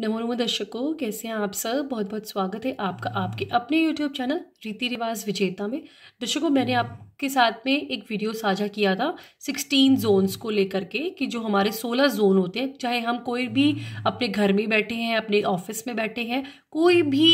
नमो नमो दर्शकों कैसे हैं आप सब बहुत बहुत स्वागत है आपका आपके अपने यूट्यूब चैनल रीति रिवाज विजेता में दर्शकों मैंने आपके साथ में एक वीडियो साझा किया था सिक्सटीन जोन्स को लेकर के कि जो हमारे सोलह जोन होते हैं चाहे हम कोई भी अपने घर में बैठे हैं अपने ऑफिस में बैठे हैं कोई भी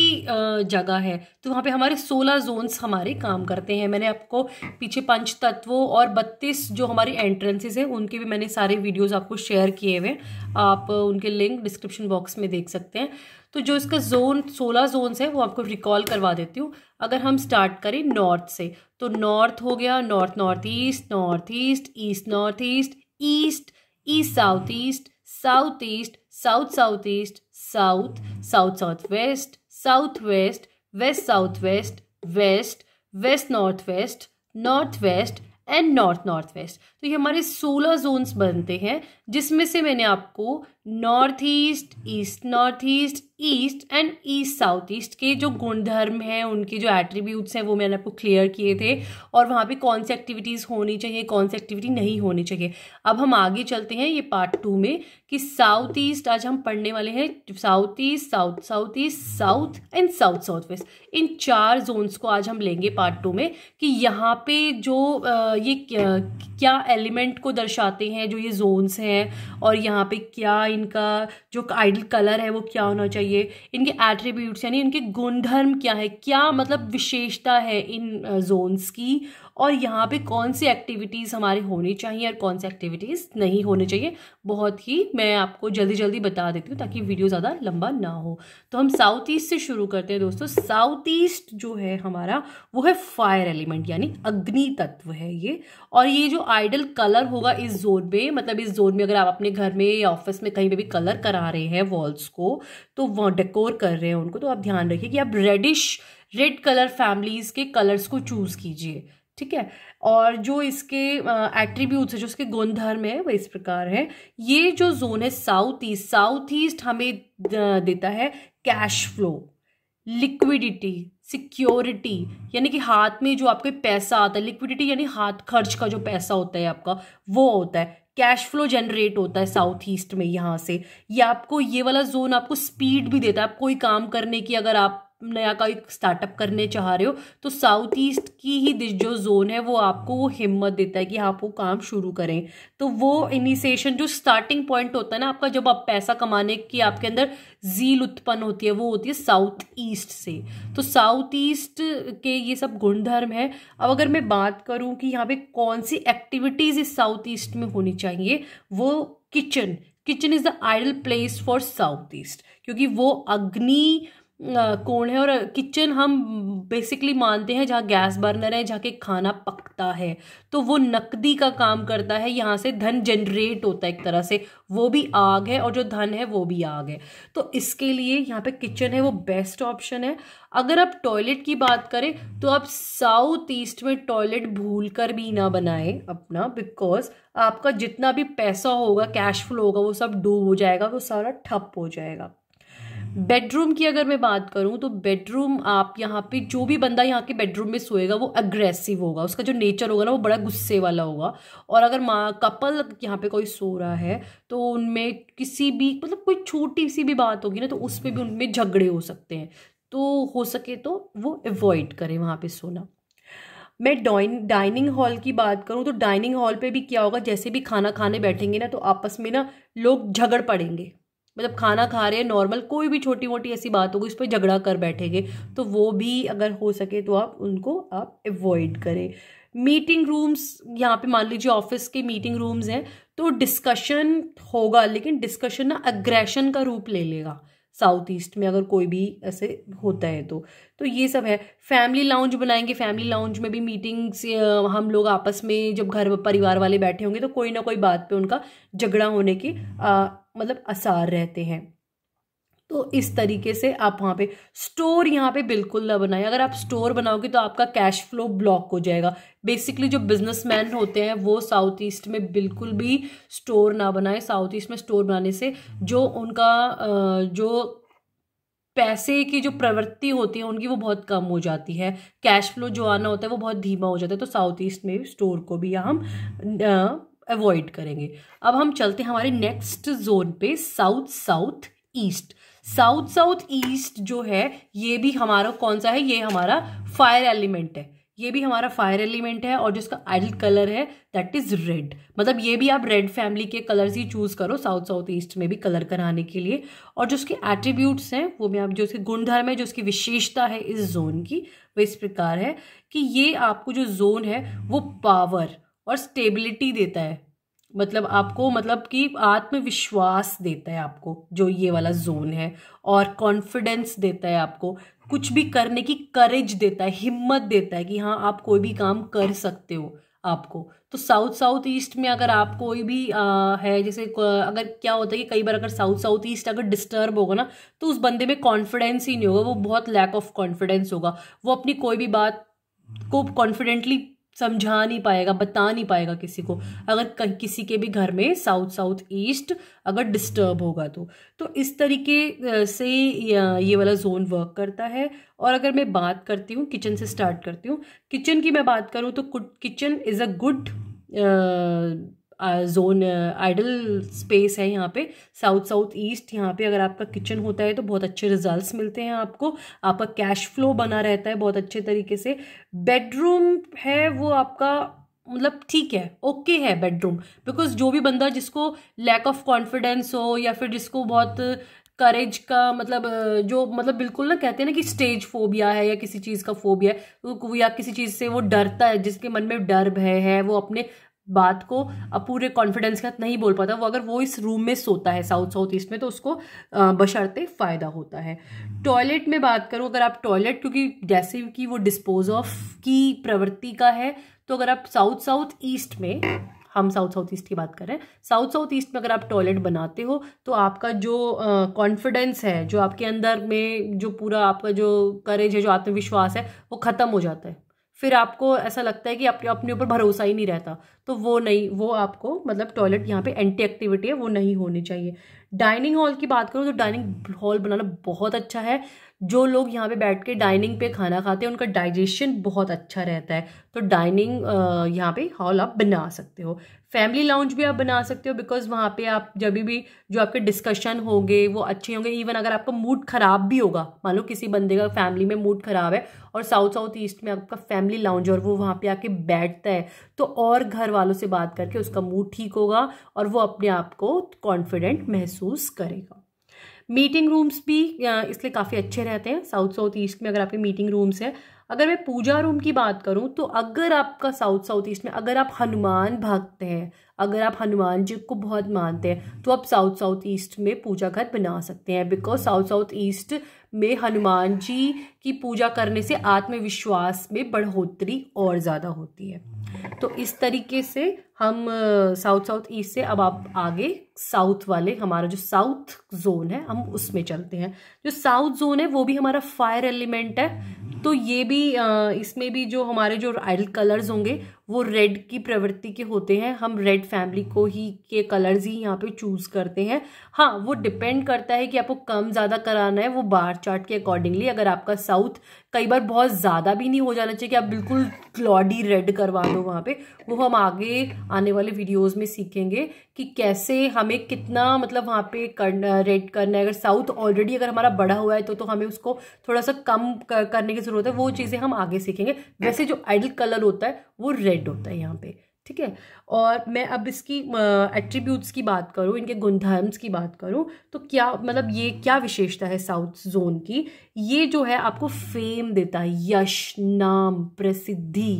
जगह है तो वहाँ पे हमारे सोलह जोन्स हमारे काम करते हैं मैंने आपको पीछे पंच तत्वों और बत्तीस जो हमारी एंट्रेंसेस हैं उनके भी मैंने सारे वीडियोस आपको शेयर किए हुए आप उनके लिंक डिस्क्रिप्शन बॉक्स में देख सकते हैं तो जो इसका जोन सोलह जोन्स है वो आपको रिकॉल करवा देती हूँ अगर हम स्टार्ट करें नॉर्थ से तो नॉर्थ हो गया north north east north east east north east east east south east south east south south east south, south southwest, southwest, west southwest, west, west northwest, northwest and north northwest. तो ये हमारे सोलह Jones बनते हैं जिसमें से मैंने आपको north east east north east east and east south east के जो गुणधर्म हैं उनके जो एट्रीब्यूट्स हैं वो मैंने आपको क्लियर किए थे और वहाँ पे कौन सी एक्टिविटीज़ होनी चाहिए कौन सी एक्टिविटी नहीं होनी चाहिए अब हम आगे चलते हैं ये पार्ट टू में कि साउथ ईस्ट आज हम पढ़ने वाले हैं south east south south east south and south south west इन चार जोन्स को आज हम लेंगे पार्ट टू में कि यहाँ पे जो ये क्या एलिमेंट को दर्शाते हैं जो ये जोन्स हैं और यहाँ पे क्या इनका जो आइडल कलर है वो क्या होना चाहिए इनके एट्रीब्यूट्स यानी इनके गुणधर्म क्या है क्या मतलब विशेषता है इन जोन्स की और यहाँ पे कौन सी एक्टिविटीज़ हमारी होनी चाहिए और कौन सी एक्टिविटीज़ नहीं होनी चाहिए बहुत ही मैं आपको जल्दी जल्दी बता देती हूँ ताकि वीडियो ज़्यादा लंबा ना हो तो हम साउथ ईस्ट से शुरू करते हैं दोस्तों साउथ ईस्ट जो है हमारा वो है फायर एलिमेंट यानी अग्नि तत्व है ये और ये जो आइडल कलर होगा इस जोन में मतलब इस जोन में अगर आप अपने घर में या ऑफिस में कहीं पर भी कलर करा रहे हैं वॉल्स को तो वहाँ डेकोर कर रहे हैं उनको तो आप ध्यान रखिए कि आप रेडिश रेड कलर फैमिलीज़ के कलर्स को चूज़ कीजिए ठीक है और जो इसके एट्रीब्यूट्स है जो इसके गुणधर्म है वह इस प्रकार है ये जो जोन है साउथ ईस्ट साउथ ईस्ट हमें देता है कैश फ्लो लिक्विडिटी सिक्योरिटी यानी कि हाथ में जो आपके पैसा आता है लिक्विडिटी यानी हाथ खर्च का जो पैसा होता है आपका वो होता है कैश फ्लो जनरेट होता है साउथ ईस्ट में यहाँ से ये आपको ये वाला जोन आपको स्पीड भी देता है आप कोई काम करने की अगर आप नया का एक स्टार्टअप करने चाह रहे हो तो साउथ ईस्ट की ही जो जोन है वो आपको वो हिम्मत देता है कि आप वो काम शुरू करें तो वो इनिशिएशन जो स्टार्टिंग पॉइंट होता है ना आपका जब आप पैसा कमाने की आपके अंदर झील उत्पन्न होती है वो होती है साउथ ईस्ट से तो साउथ ईस्ट के ये सब गुणधर्म है अब अगर मैं बात करूँ कि यहाँ पे कौन सी एक्टिविटीज़ इस साउथ ईस्ट में होनी चाहिए वो kitchen kitchen is the ideal place for south east क्योंकि वो अग्नि कोण है और किचन हम बेसिकली मानते हैं जहाँ गैस बर्नर है जहाँ के खाना पकता है तो वो नकदी का काम करता है यहाँ से धन जनरेट होता है एक तरह से वो भी आग है और जो धन है वो भी आग है तो इसके लिए यहाँ पे किचन है वो बेस्ट ऑप्शन है अगर आप टॉयलेट की बात करें तो आप साउथ ईस्ट में टॉयलेट भूल कर भी ना बनाएं अपना बिकॉज आपका जितना भी पैसा होगा कैश फ्लो होगा वो सब डूब हो जाएगा वो सारा ठप हो जाएगा बेडरूम की अगर मैं बात करूँ तो बेडरूम आप यहाँ पे जो भी बंदा यहाँ के बेडरूम में सोएगा वो अग्रेसिव होगा उसका जो नेचर होगा ना वो बड़ा गुस्से वाला होगा और अगर माँ कपल यहाँ पे कोई सो रहा है तो उनमें किसी भी मतलब कोई छोटी सी भी बात होगी ना तो उस पर भी उनमें झगड़े हो सकते हैं तो हो सके तो वो एवॉइड करें वहाँ पर सोना मैं डॉइन डाइनिंग हॉल की बात करूँ तो डाइनिंग हॉल पे भी क्या होगा जैसे भी खाना खाने बैठेंगे ना तो आपस में ना लोग झगड़ पड़ेंगे मतलब खाना खा रहे हैं नॉर्मल कोई भी छोटी मोटी ऐसी बात होगी उस पर झगड़ा कर बैठेंगे तो वो भी अगर हो सके तो आप उनको आप एवॉइड करें मीटिंग रूम्स यहाँ पे मान लीजिए ऑफिस के मीटिंग रूम्स हैं तो डिस्कशन होगा लेकिन डिस्कशन ना अग्रेशन का रूप ले लेगा साउथ ईस्ट में अगर कोई भी ऐसे होता है तो तो ये सब है फैमिली लाउंज बनाएंगे फैमिली लाउंज में भी मीटिंग्स हम लोग आपस में जब घर परिवार वाले बैठे होंगे तो कोई ना कोई बात पे उनका झगड़ा होने के मतलब आसार रहते हैं तो इस तरीके से आप वहाँ पे स्टोर यहाँ पे बिल्कुल ना बनाएं अगर आप स्टोर बनाओगे तो आपका कैश फ्लो ब्लॉक हो जाएगा बेसिकली जो बिजनेसमैन होते हैं वो साउथ ईस्ट में बिल्कुल भी स्टोर ना बनाएं साउथ ईस्ट में स्टोर बनाने से जो उनका जो पैसे की जो प्रवृत्ति होती है उनकी वो बहुत कम हो जाती है कैश फ्लो जो आना होता है वो बहुत धीमा हो जाता है तो साउथ ईस्ट में स्टोर को भी हम अवॉइड करेंगे अब हम चलते हैं हमारे नेक्स्ट जोन पे south south east south south east जो है ये भी हमारा कौन सा है ये हमारा फायर एलिमेंट है ये भी हमारा फायर एलिमेंट है और जिसका आइडल कलर है दैट इज रेड मतलब ये भी आप रेड फैमिली के कलर्स ही चूज करो साउथ साउथ ईस्ट में भी कलर कराने के लिए और जो उसके एट्रीब्यूट्स हैं वो मैं आप जो उसके गुणधर्म है जो उसकी विशेषता है इस जोन की वो इस प्रकार है कि ये आपको जो जोन है वो पावर और स्टेबिलिटी देता है मतलब आपको मतलब कि आत्मविश्वास देता है आपको जो ये वाला जोन है और कॉन्फिडेंस देता है आपको कुछ भी करने की करेज देता है हिम्मत देता है कि हाँ आप कोई भी काम कर सकते हो आपको तो साउथ साउथ ईस्ट में अगर आप कोई भी आ, है जैसे अगर क्या होता है कि कई बार अगर साउथ साउथ ईस्ट अगर डिस्टर्ब होगा ना तो उस बंदे में कॉन्फिडेंस ही नहीं होगा वो बहुत लैक ऑफ कॉन्फिडेंस होगा वो अपनी कोई भी बात को कॉन्फिडेंटली समझा नहीं पाएगा बता नहीं पाएगा किसी को अगर किसी के भी घर में साउथ साउथ ईस्ट अगर डिस्टर्ब होगा तो तो इस तरीके से ये वाला जोन वर्क करता है और अगर मैं बात करती हूँ किचन से स्टार्ट करती हूँ किचन की मैं बात करूँ तो kitchen is a good zone ideal space है यहाँ पे साउथ साउथ ईस्ट यहाँ पे अगर आपका किचन होता है तो बहुत अच्छे रिजल्ट्स मिलते हैं आपको आपका कैश फ्लो बना रहता है बहुत अच्छे तरीके से बेडरूम है वो आपका मतलब ठीक है ओके okay है बेडरूम बिकॉज जो भी बंदा जिसको लैक ऑफ कॉन्फिडेंस हो या फिर जिसको बहुत करेज का मतलब जो मतलब बिल्कुल ना कहते हैं ना कि स्टेज फोबिया है या किसी चीज़ का फोबिया है या किसी चीज़ से वो डरता है जिसके मन में डर भय है वो अपने बात को पूरे कॉन्फिडेंस के साथ नहीं बोल पाता वो अगर वो इस रूम में सोता है साउथ साउथ ईस्ट में तो उसको बशर्ते फ़ायदा होता है टॉयलेट hmm. में बात करूँ अगर आप टॉयलेट क्योंकि जैसे कि वो डिस्पोज ऑफ hmm. की प्रवृत्ति का है तो अगर आप साउथ साउथ ईस्ट में हम साउथ साउथ ईस्ट की बात कर रहे हैं साउथ साउथ ईस्ट में अगर आप टॉयलेट बनाते हो तो आपका जो कॉन्फिडेंस है जो आपके अंदर में जो पूरा आपका जो करेज है जो आत्मविश्वास है वो ख़त्म हो जाता है फिर आपको ऐसा लगता है कि अपने अपने ऊपर भरोसा ही नहीं रहता तो वो नहीं वो आपको मतलब टॉयलेट यहाँ पे एंटी एक्टिविटी है वो नहीं होनी चाहिए डाइनिंग हॉल की बात करूँ तो डाइनिंग हॉल बनाना बहुत अच्छा है जो लोग यहाँ पे बैठ के डाइनिंग पे खाना खाते हैं उनका डाइजेशन बहुत अच्छा रहता है तो डाइनिंग hmm. uh, यहाँ पे हॉल आप बना सकते हो फैमिली लाउंज भी आप बना सकते हो बिकॉज वहाँ पे आप जब भी जो आपके डिस्कशन होंगे hmm. वो अच्छे होंगे इवन अगर आपका मूड ख़राब भी होगा मान लो किसी बंदे का फैमिली में मूड ख़राब है और साउथ साउथ ईस्ट में आपका फैमिली लाउंज और वो वहाँ पे आके बैठता है तो और घर वालों से बात करके उसका मूड ठीक होगा और वो अपने आप को कॉन्फिडेंट महसूस करेगा मीटिंग रूम्स भी इसलिए काफ़ी अच्छे रहते हैं साउथ साउथ ईस्ट में अगर आपके मीटिंग रूम्स हैं अगर मैं पूजा रूम की बात करूं तो अगर आपका साउथ साउथ ईस्ट में अगर आप हनुमान भक्त हैं अगर आप हनुमान जी को बहुत मानते हैं तो आप साउथ साउथ ईस्ट में पूजा घर बना सकते हैं बिकॉज साउथ साउथ ईस्ट में हनुमान जी की पूजा करने से आत्मविश्वास में बढ़ोतरी और ज़्यादा होती है तो इस तरीके से हम साउथ साउथ ईस्ट से अब आप आगे साउथ वाले हमारा जो साउथ जोन है हम उसमें चलते हैं जो साउथ जोन है वो भी हमारा फायर एलिमेंट है तो ये भी uh, इसमें भी जो हमारे जो आइडल कलर्स होंगे वो रेड की प्रवृत्ति के होते हैं हम रेड फैमिली को ही के कलर्स ही यहाँ पे चूज़ करते हैं हाँ वो डिपेंड करता है कि आपको कम ज़्यादा कराना है वो बार चार्ट के अकॉर्डिंगली अगर आपका साउथ कई बार बहुत ज़्यादा भी नहीं हो जाना चाहिए कि आप बिल्कुल क्लॉडी रेड करवा दो वहाँ पे वो हम आगे आने वाले वीडियोज में सीखेंगे कि कैसे हमें कितना मतलब वहाँ पे करना रेड करना है अगर साउथ ऑलरेडी अगर हमारा बड़ा हुआ है तो तो हमें उसको थोड़ा सा कम करने की ज़रूरत है वो चीज़ें हम आगे सीखेंगे वैसे जो आइडल कलर होता है वो रेड रेड होता है यहाँ पे ठीक है और मैं अब इसकी एट्रीब्यूट्स की बात करूँ इनके गुणधर्म्स की बात करूँ तो क्या मतलब ये क्या विशेषता है साउथ जोन की ये जो है आपको फेम देता है यश नाम प्रसिद्धि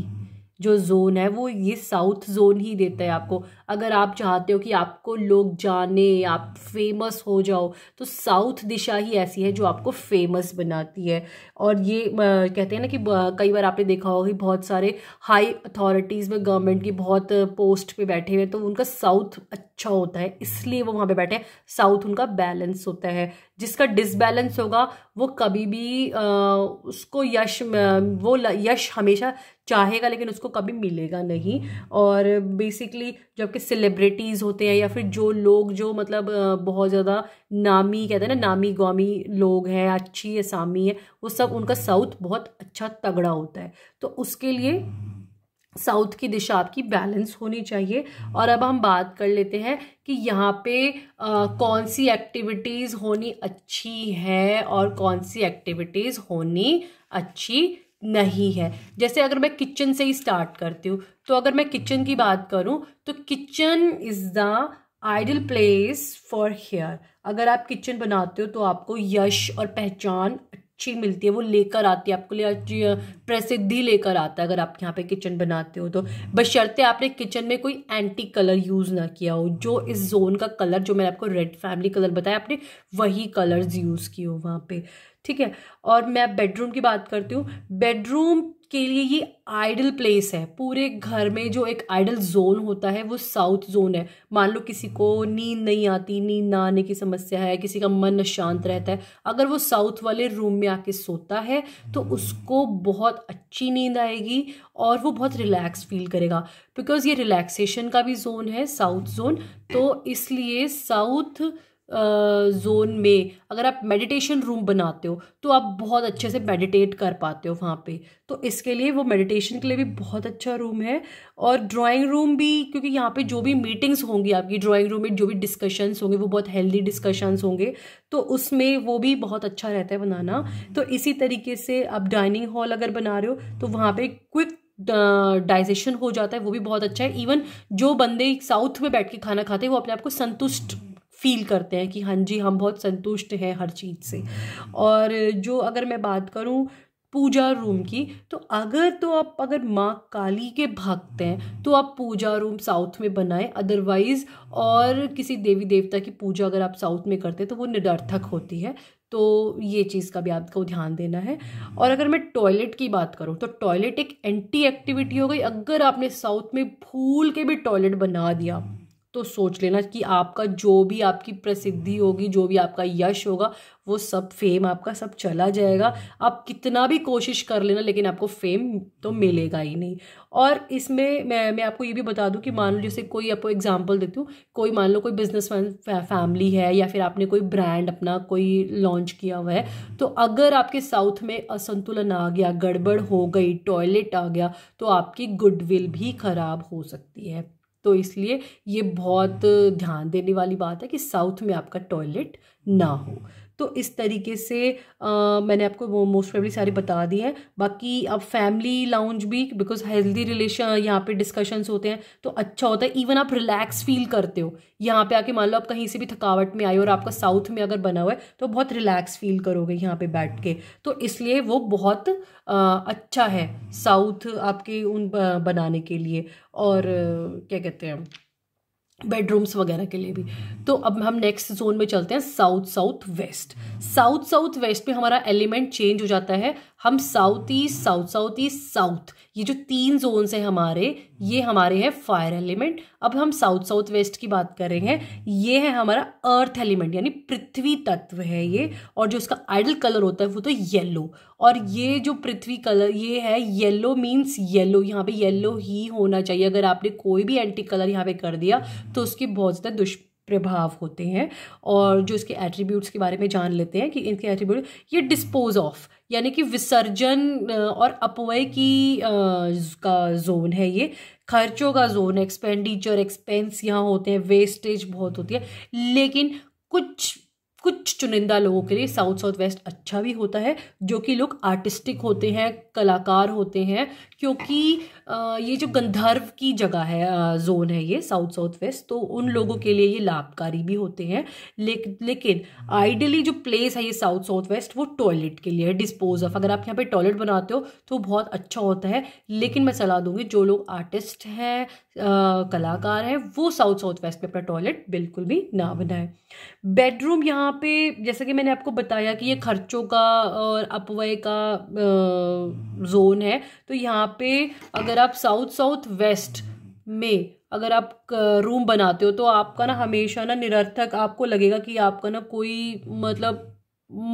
जो जोन है वो ये साउथ जोन ही देता है आपको अगर आप चाहते हो कि आपको लोग जाने आप फेमस हो जाओ तो साउथ दिशा ही ऐसी है जो आपको फेमस बनाती है और ये आ, कहते हैं ना कि कई बार आपने देखा होगा कि बहुत सारे हाई अथॉरिटीज़ में गवर्नमेंट की बहुत पोस्ट पे बैठे हुए हैं तो उनका साउथ अच्छा होता है इसलिए वो वहाँ पे बैठे हैं साउथ उनका बैलेंस होता है जिसका डिसबैलेंस होगा वो कभी भी आ, उसको यश वो यश हमेशा चाहेगा लेकिन उसको कभी मिलेगा नहीं हम्म। और बेसिकली जो आपके सेलिब्रिटीज़ होते हैं या फिर जो हम्म। लोग जो मतलब बहुत ज़्यादा नामी कहते हैं ना हम्म। नामी गामी लोग हैं अच्छी असामी है वो सब उनका साउथ बहुत अच्छा तगड़ा होता है तो उसके लिए साउथ की दिशा आपकी बैलेंस होनी चाहिए और अब हम बात कर लेते हैं कि यहाँ पे आ, कौन सी एक्टिविटीज़ होनी अच्छी है और कौन सी एक्टिविटीज़ होनी अच्छी नहीं है जैसे अगर मैं किचन से ही स्टार्ट करती हूँ तो अगर मैं किचन की बात करूँ तो kitchen is the ideal place for here अगर आप किचन बनाते हो तो आपको यश और पहचान अच्छी मिलती है वो लेकर आती है आपको लिए प्रसिद्धि लेकर आता है अगर आप यहाँ पे किचन बनाते हो तो बशर्ते आपने किचन में कोई एंटी कलर यूज़ ना किया हो जो इस जोन का कलर जो मैंने आपको रेड फैमिली कलर बताया आपने वही कलर्स यूज़ किए हो वहाँ पे ठीक है और मैं बेडरूम की बात करती हूँ बेडरूम के लिए ये आइडल प्लेस है पूरे घर में जो एक आइडल जोन होता है वो साउथ जोन है मान लो किसी को नींद नहीं आती नींद ना आने की समस्या है किसी का मन शांत रहता है अगर वो साउथ वाले रूम में आके सोता है तो उसको बहुत अच्छी नींद आएगी और वो बहुत रिलैक्स फील करेगा बिकॉज ये रिलैक्सेशन का भी जोन है साउथ जोन तो इसलिए साउथ जोन में अगर आप मेडिटेशन रूम बनाते हो तो आप बहुत अच्छे से मेडिटेट कर पाते हो वहाँ पे तो इसके लिए वो मेडिटेशन के लिए भी बहुत अच्छा रूम है और ड्राइंग रूम भी क्योंकि यहाँ पे जो भी मीटिंग्स होंगी आपकी ड्राइंग रूम में जो भी डिस्कशंस होंगे वो बहुत हेल्दी डिस्कशंस होंगे तो उसमें वो भी बहुत अच्छा रहता है बनाना तो इसी तरीके से आप डाइनिंग हॉल अगर बना रहे हो तो वहाँ पर क्विक डाइजेशन हो जाता है वो भी बहुत अच्छा है इवन जो बंदे साउथ में बैठ के खाना खाते हैं वो अपने आप को संतुष्ट फील करते हैं कि हाँ जी हम बहुत संतुष्ट हैं हर चीज़ से और जो अगर मैं बात करूँ पूजा रूम की तो अगर तो आप अगर माँ काली के भक्त हैं तो आप पूजा रूम साउथ में बनाएं अदरवाइज़ और किसी देवी देवता की पूजा अगर आप साउथ में करते हैं तो वो निरर्थक होती है तो ये चीज़ का भी आपको ध्यान देना है और अगर मैं टॉयलेट की बात करूँ तो टॉयलेट एक एंटी एक्टिविटी हो गई अगर आपने साउथ में भूल के भी टॉयलेट बना दिया तो सोच लेना कि आपका जो भी आपकी प्रसिद्धि हम्म। होगी जो भी आपका यश होगा वो सब फेम आपका सब चला जाएगा हम्म। आप कितना भी कोशिश कर लेना लेकिन आपको फेम तो हम्म। मिलेगा ही नहीं और इसमें मैं मैं आपको ये भी बता दूं कि मान लो जैसे कोई आपको एग्जांपल देती हूँ कोई मान लो कोई बिजनेस मैन फैमिली है या फिर आपने कोई ब्रांड अपना कोई लॉन्च किया हुआ है तो अगर आपके साउथ में असंतुलन आ गया गड़बड़ हो गई टॉयलेट आ गया तो आपकी गुडविल भी खराब हो सकती है तो इसलिए ये बहुत ध्यान देने वाली बात है कि साउथ में आपका टॉयलेट ना हो तो इस तरीके से आ, मैंने आपको वो मोस्ट प्रेबली सारी बता दी है बाकी अब फैमिली लाउंज भी बिकॉज हेल्दी रिलेशन यहाँ पे डिस्कशंस होते हैं तो अच्छा होता है इवन आप रिलैक्स फील करते हो यहाँ पे आके मान लो आप कहीं से भी थकावट में आए और आपका साउथ में अगर बना हुआ है तो बहुत रिलैक्स फील करोगे यहाँ पे बैठ के तो इसलिए वो बहुत आ, अच्छा है साउथ आपके उन बनाने के लिए और क्या कहते हैं बेडरूम्स वगैरह के लिए भी तो अब हम नेक्स्ट जोन में चलते हैं south south west south south west में हमारा एलिमेंट चेंज हो जाता है हम south east south south east south ये जो तीन जोन है हमारे ये हमारे हैं फायर एलिमेंट अब हम साउथ साउथ वेस्ट की बात कर रहे हैं ये है हमारा अर्थ एलिमेंट यानी पृथ्वी तत्व है ये और जो इसका आइडल कलर होता है वो तो येलो और ये जो पृथ्वी कलर ये है येलो मीन्स येलो यहाँ पे येलो ही होना चाहिए अगर आपने कोई भी एंटी कलर यहाँ पे कर दिया तो उसके बहुत ज़्यादा दुष्प प्रभाव होते हैं और हम्म। जो इसके एट्रीब्यूट्स के बारे में जान लेते हैं कि इनके एट्रीब्यूट ये डिस्पोज ऑफ यानी कि विसर्जन और अपवय की का जोन है ये खर्चों का जोन है एक्सपेंडिचर एक्सपेंस यहाँ होते हैं वेस्टेज बहुत होती है हम्म। लेकिन कुछ कुछ चुनिंदा लोगों के लिए साउथ साउथ वेस्ट अच्छा भी होता है जो कि लोग आर्टिस्टिक होते हैं कलाकार होते हैं क्योंकि ये जो गंधर्व की जगह है जोन है ये साउथ साउथ वेस्ट तो उन हम्म। लोगों के लिए ये लाभकारी भी होते हैं ले, लेकिन आइडियली हम्म। जो प्लेस है ये साउथ साउथ वेस्ट वो टॉयलेट के लिए है डिस्पोज ऑफ अगर आप यहाँ पे टॉयलेट बनाते हो तो बहुत अच्छा होता है लेकिन मैं हम्म। सलाह दूंगी जो लोग आर्टिस्ट हैं कलाकार हैं वो साउथ साउथ वेस्ट में अपना टॉयलेट बिल्कुल भी ना बनाए बेडरूम यहाँ पे जैसा कि मैंने आपको बताया कि ये खर्चों का और अपवय का जोन है तो यहाँ पे अगर आप साउथ साउथ वेस्ट में अगर आप रूम बनाते हो तो आपका ना हमेशा ना निरर्थक आपको लगेगा कि आपका ना कोई मतलब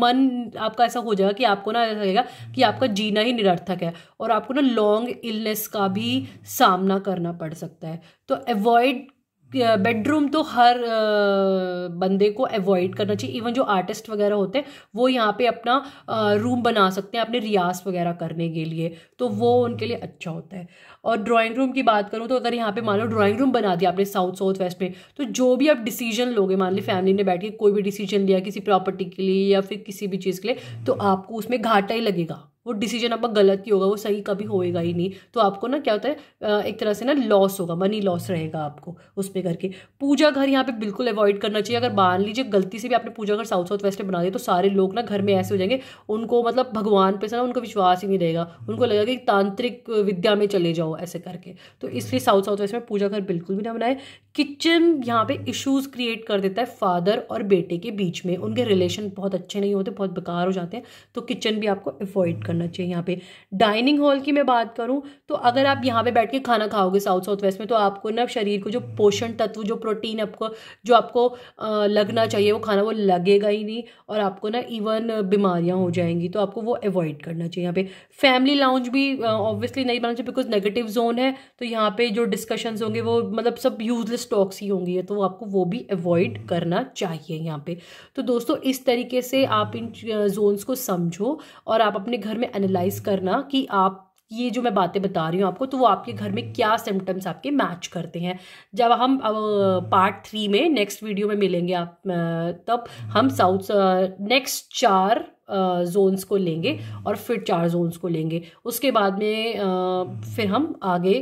मन आपका ऐसा हो जाएगा कि आपको ना ऐसा लगेगा कि आपका जीना ही निरर्थक है और आपको ना लॉन्ग इलनेस का भी सामना करना पड़ सकता है तो अवॉइड बेडरूम तो हर बंदे को अवॉइड करना चाहिए इवन जो आर्टिस्ट वगैरह होते हैं वो यहाँ पे अपना रूम बना सकते हैं अपने रियाज वगैरह करने के लिए तो वो उनके लिए अच्छा होता है और ड्राइंग रूम की बात करूँ तो अगर यहाँ पे मान लो ड्राइंग रूम बना दिया आपने साउथ साउथ वेस्ट में तो जो भी आप डिसीजन लोगे मान ली फैमिली ने बैठ के कोई भी डिसीजन लिया किसी प्रॉपर्टी के लिए या फिर किसी भी चीज़ के लिए तो आपको उसमें घाटा ही लगेगा वो डिसीजन आपका गलत ही होगा वो सही कभी होएगा ही नहीं तो आपको ना क्या होता है एक तरह से ना लॉस होगा मनी लॉस रहेगा आपको उस पर करके पूजा घर यहाँ पे बिल्कुल अवॉइड करना चाहिए अगर मान लीजिए गलती से भी आपने पूजा घर साउथ साउथ वेस्ट में बना दिया तो सारे लोग ना घर में ऐसे हो जाएंगे उनको मतलब भगवान पे से ना उनको विश्वास ही नहीं रहेगा उनको लगेगा कि तांत्रिक विद्या में चले जाओ ऐसे करके तो इसलिए साउथ साउथ वेस्ट में पूजा घर बिल्कुल भी ना बनाए किचन यहाँ पे इश्यूज क्रिएट कर देता है फादर और बेटे के बीच में उनके रिलेशन बहुत अच्छे नहीं होते बहुत बेकार हो जाते हैं तो किचन भी आपको अवॉइड करना चाहिए यहाँ पे डाइनिंग हॉल की मैं बात करूँ तो अगर आप यहाँ पे बैठ के खाना खाओगे साउथ साउथ वेस्ट में तो आपको ना शरीर को जो पोषण तत्व जो प्रोटीन आपको जो आपको लगना चाहिए वो खाना वो लगेगा ही नहीं और आपको ना इवन बीमारियाँ हो जाएंगी तो आपको वो अवॉइड करना चाहिए यहाँ पे फैमिली लाउंज भी ऑब्वियसली नहीं बनाना चाहिए बिकॉज नेगेटिव जोन है तो यहाँ पे जो डिस्कशंस होंगे वो मतलब सब यूजलेस स्टॉक्स ही होंगी तो आपको वो भी अवॉइड हम्म। करना चाहिए यहाँ पे तो दोस्तों इस तरीके से आप इन जोन्स हम्म। को समझो और आप अपने घर में एनालाइज करना कि आप ये जो मैं बातें बता रही हूँ आपको तो वो आपके घर में क्या सिम्टम्स आपके मैच करते हैं जब हम पार्ट थ्री में नेक्स्ट वीडियो में मिलेंगे आप तब हम साउथ हम्म। नेक्स्ट चार जोन्स को लेंगे और फिर चार जोन्स को लेंगे उसके बाद में फिर हम आगे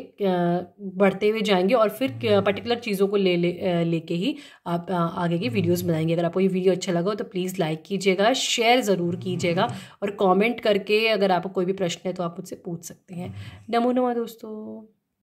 बढ़ते हुए जाएंगे और फिर पर्टिकुलर चीज़ों को ले ले लेके ही आप आगे की वीडियोस बनाएंगे अगर आपको ये वीडियो अच्छा लगा हो तो प्लीज़ लाइक कीजिएगा शेयर ज़रूर कीजिएगा और कमेंट करके अगर आपको कोई भी प्रश्न है तो आप मुझसे पूछ सकते हैं नमो नमा दोस्तों